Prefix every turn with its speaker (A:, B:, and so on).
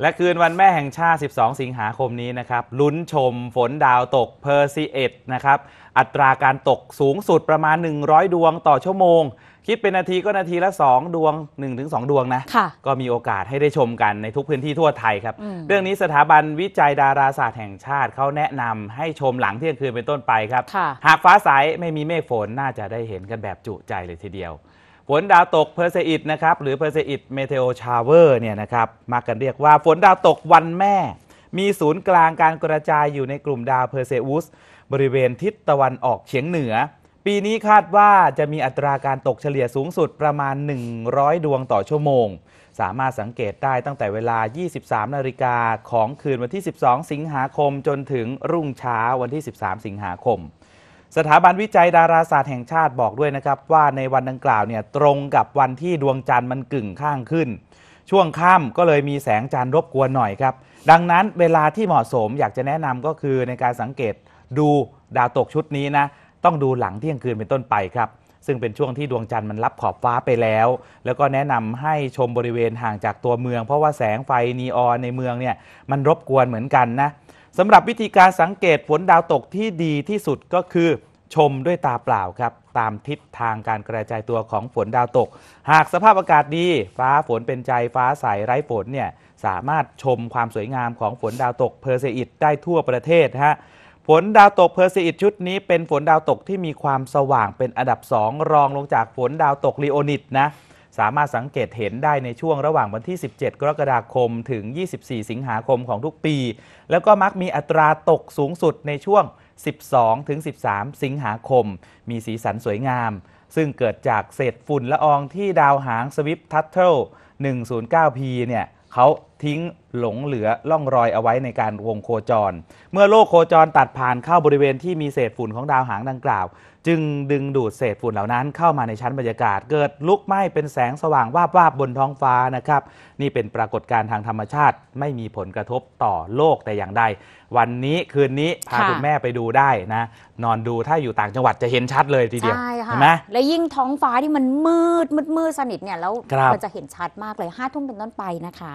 A: และคืนวันแม่แห่งชาติ 12 สิงหาคมนี้นะครับ ลุ้นชมฝนดาวตกเพอร์ซีเอ็ดนะครับ อัตราการตกสูงสุดประมาณ 100 ดวงต่อชั่วโมง คิดเป็นนาทีก็นาทีละ 2 ดวง 1-2 ดวงนะ ก็มีโอกาสให้ได้ชมกันในทุกพื้นที่ทั่วไทยครับ เรื่องนี้สถาบันวิจัยดาราศาสตร์แห่งชาติเขาแนะนำให้ชมหลังเที่ยงคืนเป็นต้นไปครับ หากฟ้าใสไม่มีเมฆฝนน่าจะได้เห็นกันแบบจุใจเลยทีเดียวฝนดาวตกเพอร์เซอิดนะครับหรือเพอร์เซอิดเมเทโอชาเวอร์เนี่ยนะครับมากันเรียกว่า ฝนดาวตกวันแม่ มีศูนย์กลางการกระจายอยู่ในกลุ่มดาวเพอร์เซอุสบริเวณทิศตะวันออกเฉียงเหนือ ปีนี้คาดว่าจะมีอัตราการตกเฉลี่ยสูงสุดประมาณ 100 ดวงต่อชั่วโมง สามารถสังเกตได้ตั้งแต่เวลา 23นาฬิกาของคืนวันที่ 12 สิงหาคมจนถึงรุ่งเช้าวันที่ 13 สิงหาคมสถาบันวิจัยดาราศาสตร์แห่งชาติบอกด้วยนะครับว่าในวันดังกล่าวเนี่ยตรงกับวันที่ดวงจันทร์มันกึ่งข้างขึ้น ช่วงค่ำก็เลยมีแสงจันทร์รบกวนหน่อยครับ ดังนั้นเวลาที่เหมาะสมอยากจะแนะนำก็คือในการสังเกตดูดาวตกชุดนี้นะ ต้องดูหลังเที่ยงคืนเป็นต้นไปครับ ซึ่งเป็นช่วงที่ดวงจันทร์มันรับขอบฟ้าไปแล้ว แล้วก็แนะนำให้ชมบริเวณห่างจากตัวเมือง เพราะว่าแสงไฟนีออนในเมืองเนี่ยมันรบกวนเหมือนกันนะสำหรับวิธีการสังเกตฝนดาวตกที่ดีที่สุดก็คือชมด้วยตาเปล่าครับ ตามทิศทางการกระจายตัวของฝนดาวตก หากสภาพอากาศดี ฟ้าฝนเป็นใจฟ้าใสไร้ฝนเนี่ยสามารถชมความสวยงามของฝนดาวตกเพอร์เซอิดได้ทั่วประเทศฮะฝนดาวตกเพอร์เซอิดชุดนี้เป็นฝนดาวตกที่มีความสว่างเป็นอันดับ2 รองลงจากฝนดาวตกลีโอนิดนะสามารถสังเกตเห็นได้ในช่วงระหว่างวันที่ 17 กรกฎาคม ถึง 24 สิงหาคมของทุกปี แล้วก็มักมีอัตราตกสูงสุดในช่วง 12ถึง13 สิงหาคม มีสีสันสวยงาม ซึ่งเกิดจากเศษฝุ่นละอองที่ดาวหางสวิฟทัตเทิล 109P เนี่ยเขาทิ้งหลงเหลือล่องรอยเอาไว้ในการวงโคจร เมื่อโลกโคจรตัดผ่านเข้าบริเวณที่มีเศษฝุ่นของดาวหางดังกล่าวจึงดึงดูดเศษฝุ่นเหล่านั้นเข้ามาในชั้นบรรยากาศ เกิดลุกไหม้เป็นแสงสว่างวาบวาบบนท้องฟ้านะครับ นี่เป็นปรากฏการณ์ทางธรรมชาติไม่มีผลกระทบต่อโลกแต่อย่างใด วันนี้คืนนี้ พาคุณแม่ไปดูได้นะ นอนดูถ้าอยู่ต่างจังหวัดจะเห็นชัดเลยทีเดียวใช่ค่ะและยิ่งท้องฟ้าที่มันมืดมืดมืดสนิทเนี่ยแล้วก็จะเห็นชัดมากเลยห้าทุ่มเป็นต้นไปนะคะ